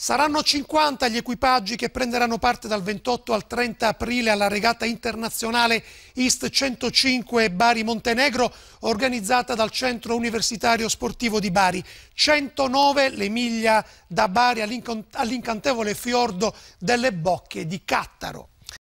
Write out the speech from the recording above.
Saranno 50 gli equipaggi che prenderanno parte dal 28 al 30 aprile alla regata internazionale East 105 Bari Montenegro organizzata dal Centro Universitario Sportivo di Bari. 109 le miglia da Bari all'incantevole fiordo delle Bocche di Cattaro.